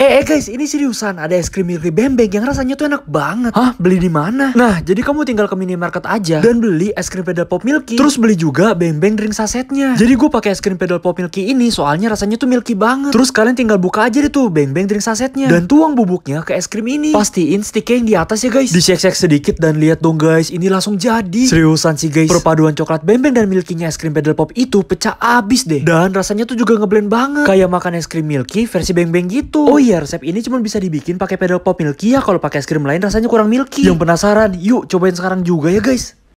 Eh, eh guys, ini seriusan ada es krim milky bembek yang rasanya tuh enak banget. Hah, beli di mana? Nah, jadi kamu tinggal ke minimarket aja dan beli es krim pedal pop milky. Terus beli juga bembek drink sasetnya. Jadi gue pakai es krim pedal pop milky ini soalnya rasanya tuh milky banget. Terus kalian tinggal buka aja deh tuh bembek drink sasetnya dan tuang bubuknya ke es krim ini. Pastiin sticknya yang di atas ya guys. Disek cek sedikit dan lihat dong guys, ini langsung jadi. Seriusan sih guys, perpaduan coklat bembek dan milkynya es krim pedal pop itu pecah abis deh. Dan rasanya tuh juga ngeblend banget. Kayak makan es krim milky versi bembek gitu. Oh iya, ya resep ini cuma bisa dibikin pakai pedal pop milky ya kalau pakai es krim lain rasanya kurang milky. Yang penasaran? Yuk cobain sekarang juga ya guys.